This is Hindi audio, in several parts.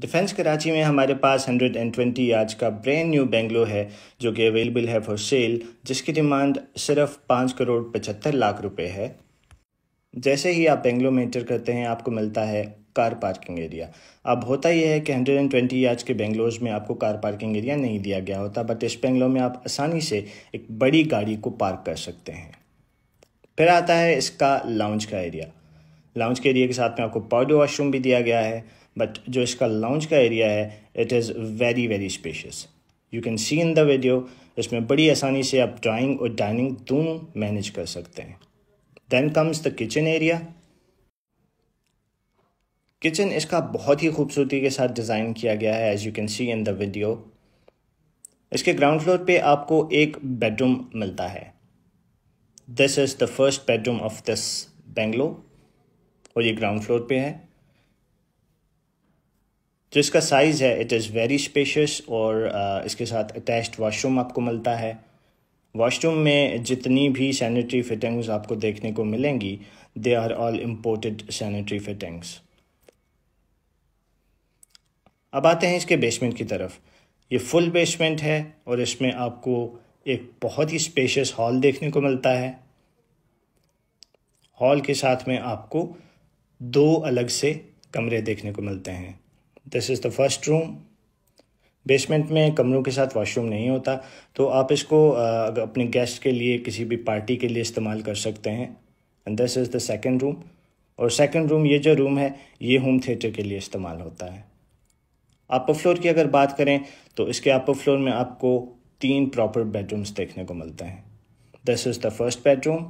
डिफेंस कराची में हमारे पास 120 आज का ब्रैंड न्यू बेंगलो है जो कि अवेलेबल है फॉर सेल जिसकी डिमांड सिर्फ पाँच करोड़ पचहत्तर लाख रुपए है जैसे ही आप बेंगलो में एंटर करते हैं आपको मिलता है कार पार्किंग एरिया अब होता यह है कि 120 आज के बेंगलोज में आपको कार पार्किंग एरिया नहीं दिया गया होता बट इस बेंगलो में आप आसानी से एक बड़ी गाड़ी को पार्क कर सकते हैं फिर आता है इसका लाउंज का एरिया लाउंज के एरिया के साथ में आपको पाउडर वाशरूम भी दिया गया है बट जो इसका लॉन्च का एरिया है it is very very spacious you can see in the video इसमें बड़ी आसानी से आप ड्राइंग और डाइनिंग दोनों मैनेज कर सकते हैं then comes the kitchen area kitchen इसका बहुत ही खूबसूरती के साथ डिज़ाइन किया गया है as you can see in the video इसके ग्राउंड फ्लोर पे आपको एक बेडरूम मिलता है this is the first bedroom of this bungalow और ये ग्राउंड फ्लोर पे है जो इसका साइज़ है इट इज़ वेरी स्पेशियस और इसके साथ अटैच्ड वाशरूम आपको मिलता है वाशरूम में जितनी भी सैनिटरी फिटिंग्स आपको देखने को मिलेंगी they are all imported sanitary fittings अब आते हैं इसके बेसमेंट की तरफ ये फुल बेसमेंट है और इसमें आपको एक बहुत ही स्पेशियस हॉल देखने को मिलता है हॉल के साथ में आपको दो अलग से कमरे देखने को मिलते हैं this is the first room basement में कमरों के साथ वॉशरूम नहीं होता तो आप इसको अपने गेस्ट के लिए किसी भी पार्टी के लिए इस्तेमाल कर सकते हैं and this is the second room और सेकेंड रूम ये जो रूम है ये होम थिएटर के लिए इस्तेमाल होता है अपर फ्लोर की अगर बात करें तो इसके अपर फ्लोर में आपको तीन प्रॉपर बेडरूम्स देखने को मिलते हैं this is the first bedroom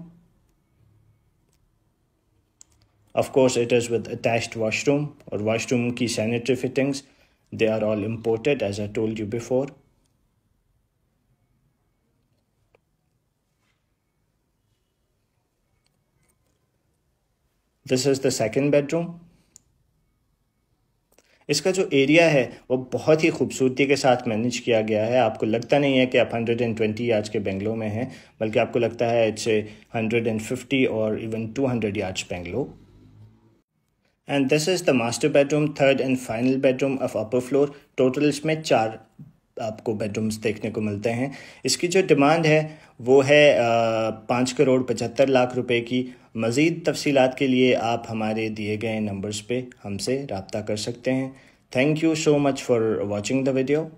Of course, it is with attached washroom or washroom key sanitary fittings. They are all imported as I told you before. This is the second bedroom. इसका जो एरिया है वो बहुत ही खूबसूरती के साथ मैनेज किया गया है आपको लगता नहीं है कि आप 120 यार्ड्स के बेंगलो में हैं बल्कि आपको लगता है इट्स 150 और even 200 yards bungalow and this is the master bedroom third and final bedroom of upper floor total इसमें चार आपको बेडरूम्स देखने को मिलते हैं इसकी जो डिमांड है वो है पाँच करोड़ पचहत्तर लाख रुपए की मज़ीद तफसीत के लिए आप हमारे दिए गए नंबर्स पे हमसे रबता कर सकते हैं thank you so much for watching the video